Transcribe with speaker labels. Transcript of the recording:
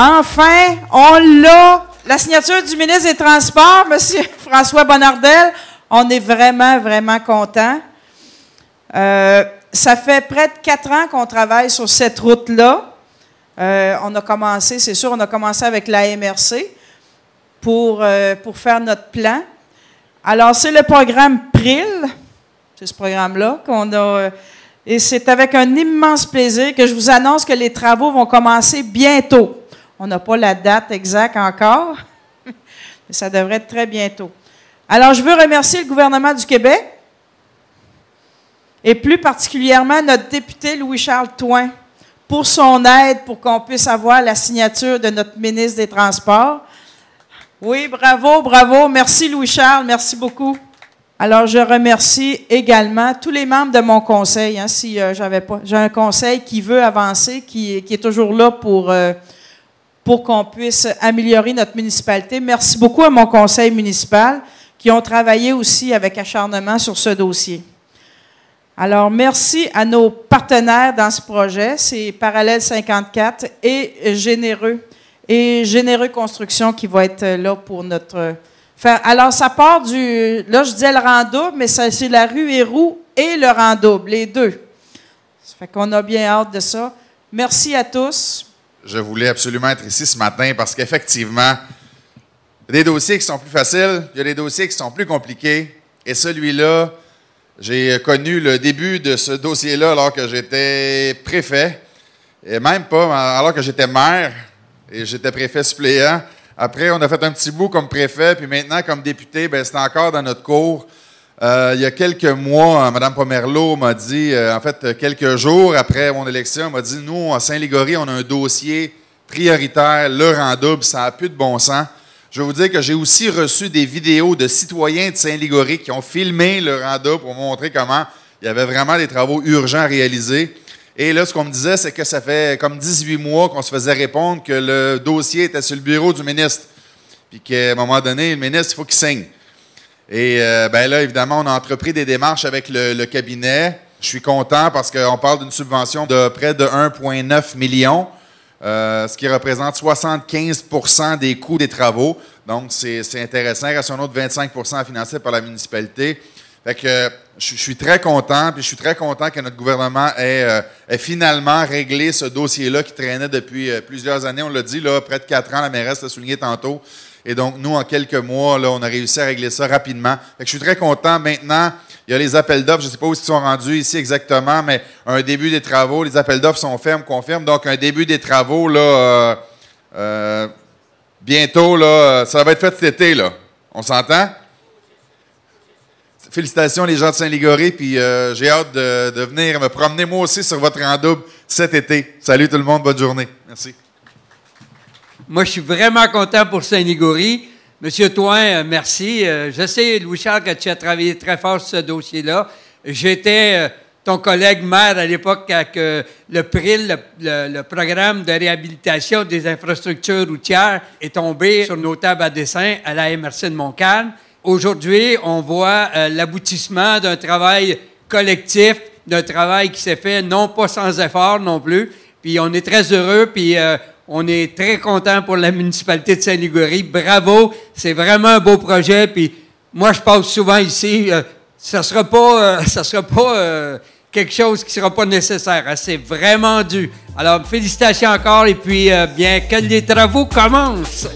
Speaker 1: Enfin, on l'a. La signature du ministre des Transports, M. François Bonnardel. On est vraiment, vraiment content. Euh, ça fait près de quatre ans qu'on travaille sur cette route-là. Euh, on a commencé, c'est sûr, on a commencé avec la MRC pour, euh, pour faire notre plan. Alors, c'est le programme PRIL, c'est ce programme-là qu'on a. Et c'est avec un immense plaisir que je vous annonce que les travaux vont commencer bientôt. On n'a pas la date exacte encore, mais ça devrait être très bientôt. Alors, je veux remercier le gouvernement du Québec et plus particulièrement notre député Louis-Charles Toin pour son aide pour qu'on puisse avoir la signature de notre ministre des Transports. Oui, bravo, bravo. Merci Louis-Charles, merci beaucoup. Alors, je remercie également tous les membres de mon conseil. Hein, euh, j'avais pas, j'ai un conseil qui veut avancer, qui, est toujours là pour euh, pour qu'on puisse améliorer notre municipalité. Merci beaucoup à mon conseil municipal qui ont travaillé aussi avec acharnement sur ce dossier. Alors, merci à nos partenaires dans ce projet, c'est Parallèle 54 et Généreux, et Généreux Construction qui va être là pour notre... Alors, ça part du... Là, je disais le rando, mais c'est la rue Héroux et le randouble, les deux. Ça fait qu'on a bien hâte de ça. Merci à tous
Speaker 2: je voulais absolument être ici ce matin parce qu'effectivement, il y a des dossiers qui sont plus faciles, il y a des dossiers qui sont plus compliqués. Et celui-là, j'ai connu le début de ce dossier-là alors que j'étais préfet, et même pas alors que j'étais maire et j'étais préfet suppléant. Après, on a fait un petit bout comme préfet, puis maintenant, comme député, ben, c'est encore dans notre cours. Euh, il y a quelques mois, hein, Mme Pomerleau m'a dit, euh, en fait, euh, quelques jours après mon élection, m'a dit Nous, à saint ligory on a un dossier prioritaire, le puis ça n'a plus de bon sens. Je vais vous dire que j'ai aussi reçu des vidéos de citoyens de Saint-Ligory qui ont filmé le rendu pour montrer comment il y avait vraiment des travaux urgents à réaliser. Et là, ce qu'on me disait, c'est que ça fait comme 18 mois qu'on se faisait répondre que le dossier était sur le bureau du ministre. Puis qu'à un moment donné, le ministre, il faut qu'il signe. Et euh, ben là, évidemment, on a entrepris des démarches avec le, cabinet. Je suis content parce qu'on parle d'une subvention de près de 1,9 million, euh, ce qui représente 75 des coûts des travaux. Donc, c'est intéressant. Reste un autre 25 à financer par la municipalité. Fait que je, suis très content, puis je suis très content que notre gouvernement ait, euh, finalement réglé ce dossier-là qui traînait depuis euh, plusieurs années. On l'a dit, là, près de quatre ans, la mairesse l'a souligné tantôt. Et donc, nous, en quelques mois, là, on a réussi à régler ça rapidement. Fait je suis très content. Maintenant, il y a les appels d'offres. Je ne sais pas où ils sont rendus ici exactement, mais un début des travaux. Les appels d'offres sont fermes, confirme. Donc, un début des travaux, là, euh, bientôt, là, ça va être fait cet été, là. On s'entend? Félicitations les gens de Saint-Ligoré, puis euh, j'ai hâte de, venir me promener moi aussi sur votre randouble cet été. Salut tout le monde, bonne journée. Merci.
Speaker 3: Moi, je suis vraiment content pour Saint-Ligoré. Monsieur Toin, euh, merci. Euh, je sais, Louis-Charles, que tu as travaillé très fort sur ce dossier-là. J'étais ton collègue maire à l'époque que le PRIL, le, le, programme de réhabilitation des infrastructures routières, est tombé sur nos tables à dessin à la MRC de Montcalm. Aujourd'hui, on voit euh, l'aboutissement d'un travail collectif, d'un travail qui s'est fait non pas sans effort non plus. Puis on est très heureux, puis euh, on est très content pour la municipalité de saint liguori Bravo, c'est vraiment un beau projet. Puis moi, je passe souvent ici. Euh, ça sera pas, ça sera pas quelque chose qui sera pas nécessaire. Hein. C'est vraiment dû. Alors félicitations encore et puis bien que les travaux commencent.